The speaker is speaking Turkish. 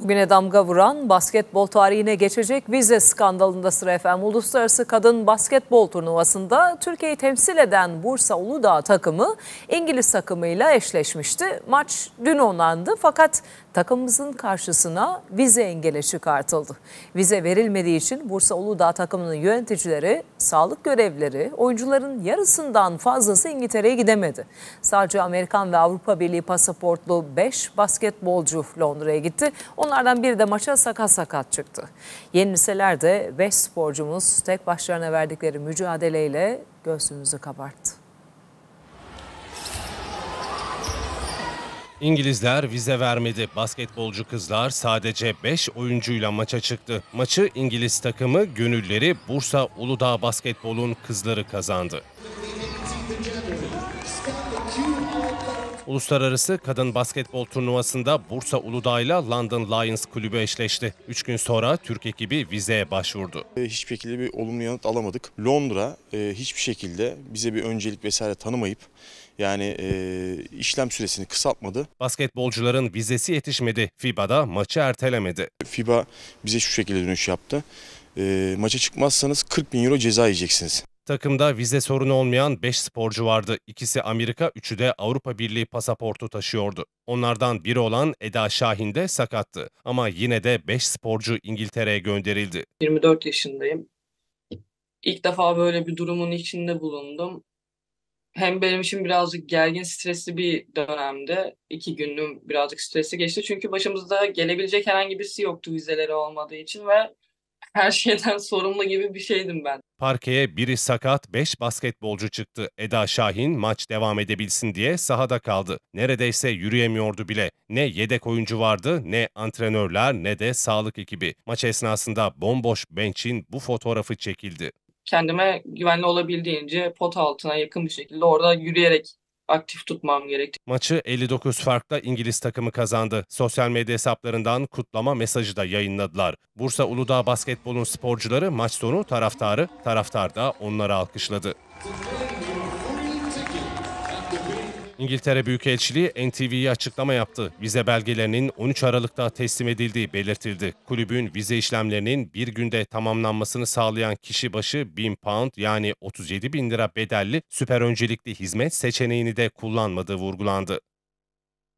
Bugüne damga vuran basketbol tarihine geçecek vize skandalında sıra efendim. Uluslararası Kadın Basketbol Turnuvası'nda Türkiye'yi temsil eden Bursa Uludağ takımı İngiliz takımıyla eşleşmişti. Maç dün onlandı fakat takımımızın karşısına vize engele çıkartıldı. Vize verilmediği için Bursa Uludağ takımının yöneticileri sağlık görevleri oyuncuların yarısından fazlası İngiltere'ye gidemedi. Sadece Amerikan ve Avrupa Birliği pasaportlu 5 basketbolcu Londra'ya gitti. Onlardan biri de maça sakat sakat çıktı. Yenilseler de 5 sporcumuz tek başlarına verdikleri mücadeleyle göğsümüzü kabarttı. İngilizler vize vermedi. Basketbolcu kızlar sadece 5 oyuncuyla maça çıktı. Maçı İngiliz takımı gönülleri Bursa Uludağ Basketbol'un kızları kazandı. Uluslararası Kadın Basketbol Turnuvası'nda Bursa Uludağ ile London Lions kulübü eşleşti. Üç gün sonra Türk ekibi vizeye başvurdu. E, hiçbir şekilde bir olumlu yanıt alamadık. Londra e, hiçbir şekilde bize bir öncelik vesaire tanımayıp yani e, işlem süresini kısaltmadı. Basketbolcuların vizesi yetişmedi. FIBA da maçı ertelemedi. FIBA bize şu şekilde dönüş yaptı. E, maça çıkmazsanız 40 bin euro ceza yiyeceksiniz. Takımda vize sorunu olmayan 5 sporcu vardı. İkisi Amerika, üçü de Avrupa Birliği pasaportu taşıyordu. Onlardan biri olan Eda Şahin de sakattı. Ama yine de 5 sporcu İngiltere'ye gönderildi. 24 yaşındayım. İlk defa böyle bir durumun içinde bulundum. Hem benim için birazcık gergin, stresli bir dönemde. iki günlüğüm birazcık stresli geçti. Çünkü başımızda gelebilecek herhangi birisi yoktu vizeleri olmadığı için ve her şeyden sorumlu gibi bir şeydim ben. Parkeye biri sakat, 5 basketbolcu çıktı. Eda Şahin maç devam edebilsin diye sahada kaldı. Neredeyse yürüyemiyordu bile. Ne yedek oyuncu vardı, ne antrenörler, ne de sağlık ekibi. Maç esnasında bomboş bench'in bu fotoğrafı çekildi. Kendime güvenli olabildiğince pot altına yakın bir şekilde orada yürüyerek aktif tutmam gerekti. Maçı 59 farkla İngiliz takımı kazandı. Sosyal medya hesaplarından kutlama mesajı da yayınladılar. Bursa Uludağ basketbolun sporcuları maç sonu taraftarı, taraftar da onları alkışladı. İngiltere Büyükelçiliği NTV'ye açıklama yaptı. Vize belgelerinin 13 Aralık'ta teslim edildiği belirtildi. Kulübün vize işlemlerinin bir günde tamamlanmasını sağlayan kişi başı 1000 pound yani 37 bin lira bedelli süper öncelikli hizmet seçeneğini de kullanmadığı vurgulandı.